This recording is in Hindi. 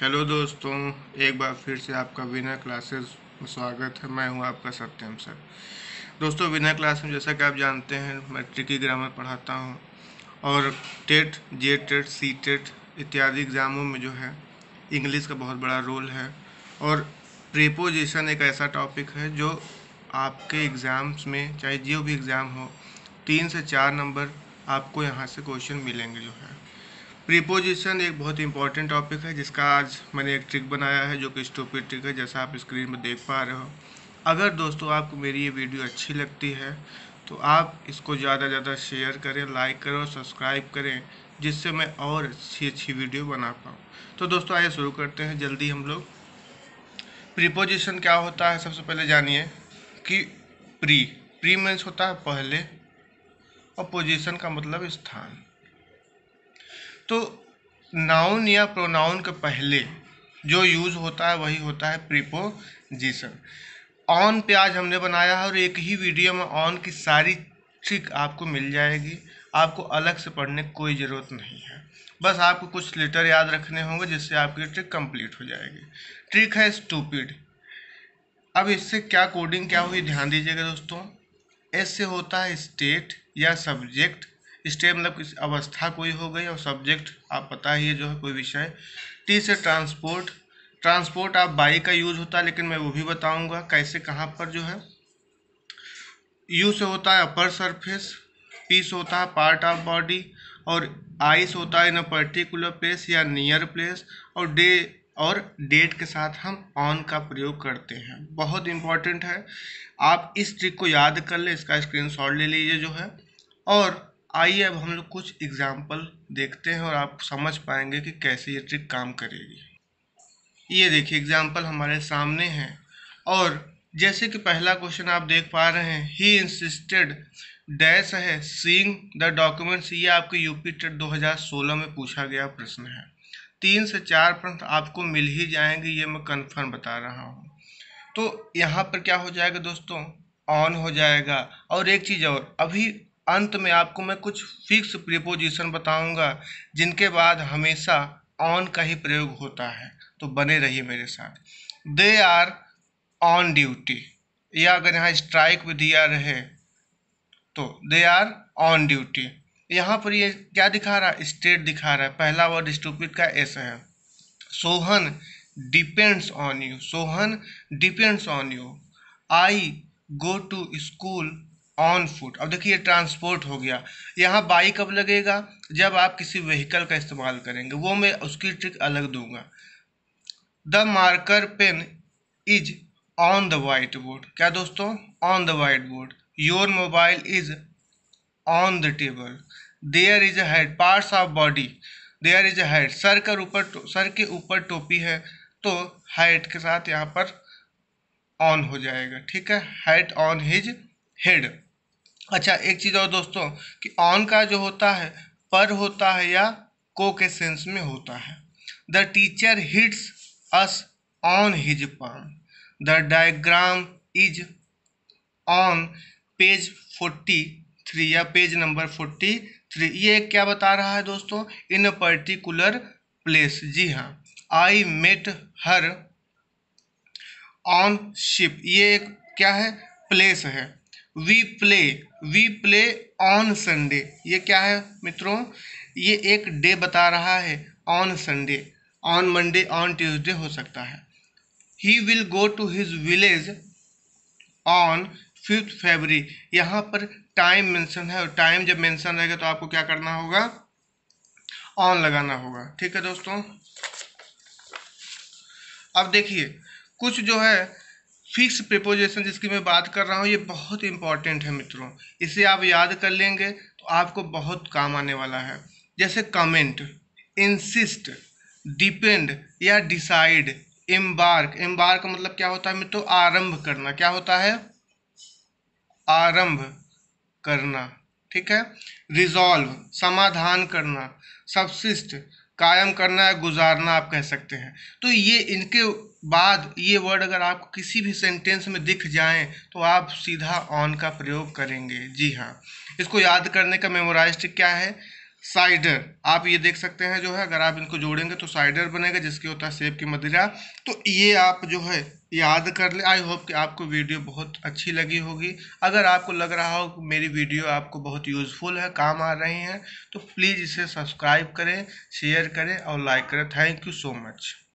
हेलो दोस्तों एक बार फिर से आपका विनर क्लासेस में स्वागत है मैं हूं आपका सत्यम सर दोस्तों विनर क्लास में जैसा कि आप जानते हैं मैट्रिक की ग्रामर पढ़ाता हूं और TET J TET C TET इत्यादि एग्ज़ामों में जो है इंग्लिश का बहुत बड़ा रोल है और प्रीपोजिशन एक ऐसा टॉपिक है जो आपके एग्ज़ाम्स में चाहे जो भी एग्ज़ाम हो तीन से चार नंबर आपको यहाँ से क्वेश्चन मिलेंगे जो है प्रीपोजिशन एक बहुत इंपॉर्टेंट टॉपिक है जिसका आज मैंने एक ट्रिक बनाया है जो कि स्टूपिड ट्रिक है जैसा आप स्क्रीन में देख पा रहे हो अगर दोस्तों आपको मेरी ये वीडियो अच्छी लगती है तो आप इसको ज़्यादा से ज़्यादा शेयर करें लाइक करें और सब्सक्राइब करें जिससे मैं और अच्छी अच्छी वीडियो बना पाऊँ तो दोस्तों आइए शुरू करते हैं जल्दी हम लोग प्रीपोजिशन क्या होता है सबसे पहले जानिए कि प्री प्री मीन्स होता है पहले और पोजिशन का मतलब स्थान तो नाउन या प्रोनाउन के पहले जो यूज़ होता है वही होता है प्रीपोजिशन ऑन पे आज हमने बनाया है और एक ही वीडियो में ऑन की सारी ट्रिक आपको मिल जाएगी आपको अलग से पढ़ने की कोई ज़रूरत नहीं है बस आपको कुछ लेटर याद रखने होंगे जिससे आपकी ट्रिक कंप्लीट हो जाएगी ट्रिक है स्टूपिड अब इससे क्या कोडिंग क्या हुई ध्यान दीजिएगा दोस्तों एस से होता है स्टेट या सब्जेक्ट स्टेप मतलब किसी अवस्था कोई हो गई और सब्जेक्ट आप पता ही है जो है कोई विषय टी से ट्रांसपोर्ट ट्रांसपोर्ट आप बाइक का यूज होता है लेकिन मैं वो भी बताऊंगा कैसे कहाँ पर जो है यू से होता है अपर सरफेस पी से होता है पार्ट ऑफ बॉडी और आई से होता है इन अ पर्टिकुलर प्लेस या नियर प्लेस और डे और डेट के साथ हम ऑन का प्रयोग करते हैं बहुत इम्पॉर्टेंट है आप इस ट्रिक को याद कर ले इसका स्क्रीनशॉट ले लीजिए जो है और आइए अब हम लोग कुछ एग्जाम्पल देखते हैं और आप समझ पाएंगे कि कैसे ये ट्रिक काम करेगी ये देखिए एग्जाम्पल हमारे सामने हैं और जैसे कि पहला क्वेश्चन आप देख पा रहे हैं ही इंसिस्टेड डैश है सींग द डॉक्यूमेंट्स ये आपके यूपी टेट 2016 में पूछा गया प्रश्न है तीन से चार प्रश्न आपको मिल ही जाएंगे ये मैं कन्फर्म बता रहा हूँ तो यहाँ पर क्या हो जाएगा दोस्तों ऑन हो जाएगा और एक चीज़ और अभी अंत में आपको मैं कुछ फिक्स प्रिपोजिशन बताऊंगा जिनके बाद हमेशा ऑन का ही प्रयोग होता है तो बने रहिए मेरे साथ दे आर ऑन ड्यूटी या अगर यहाँ स्ट्राइक भी दिया रहे तो दे आर ऑन ड्यूटी यहाँ पर ये क्या दिखा रहा है स्टेट दिखा रहा है पहला वर्ड स्टूपिट का एस है Sohan depends on you Sohan depends on you I go to school on foot अब देखिए ट्रांसपोर्ट हो गया यहाँ बाइक अब लगेगा जब आप किसी व्हीकल का इस्तेमाल करेंगे वो मैं उसकी ट्रिक अलग दूंगा the marker pen is on the white board क्या दोस्तों on the white board your mobile is on the table there is अड parts of body there is अड सर का ऊपर तो, सर के ऊपर टोपी है तो हाइट के साथ यहाँ पर ऑन हो जाएगा ठीक है हाइट ऑन हिज हेड अच्छा एक चीज़ और दोस्तों कि ऑन का जो होता है पर होता है या को के सेंस में होता है the teacher hits us on his palm the diagram is on page forty three या पेज नंबर फोर्टी थ्री ये क्या बता रहा है दोस्तों इन अ पर्टिकुलर प्लेस जी हाँ I met her on ship ये एक क्या है प्लेस है we play we play on Sunday ये क्या है मित्रों ये एक डे बता रहा है on Sunday on Monday on Tuesday हो सकता है he will go to his village on fifth February यहाँ पर टाइम मेंशन है और टाइम जब मेंशन रहेगा तो आपको क्या करना होगा ऑन लगाना होगा ठीक है दोस्तों अब देखिए कुछ जो है फिक्स प्रिपोजिशन जिसकी मैं बात कर रहा हूँ ये बहुत इंपॉर्टेंट है मित्रों इसे आप याद कर लेंगे तो आपको बहुत काम आने वाला है जैसे कमेंट इंसिस्ट डिपेंड या डिसाइड एम्बार्क एम्बार्क मतलब क्या होता है मित्रों आरंभ करना क्या होता है आरंभ करना ठीक है रिजॉल्व समाधान करना सबसिस्ट कायम करना है गुजारना आप कह सकते हैं तो ये इनके बाद ये वर्ड अगर आपको किसी भी सेंटेंस में दिख जाए तो आप सीधा ऑन का प्रयोग करेंगे जी हाँ इसको याद करने का मेमोराइज क्या है साइडर आप ये देख सकते हैं जो है अगर आप इनको जोड़ेंगे तो साइडर बनेगा जिसके होता है सेब की मदिरा तो ये आप जो है याद कर ले आई होप कि आपको वीडियो बहुत अच्छी लगी होगी अगर आपको लग रहा हो कि मेरी वीडियो आपको बहुत यूज़फुल है काम आ रही है तो प्लीज़ इसे सब्सक्राइब करें शेयर करें और लाइक करें थैंक यू सो मच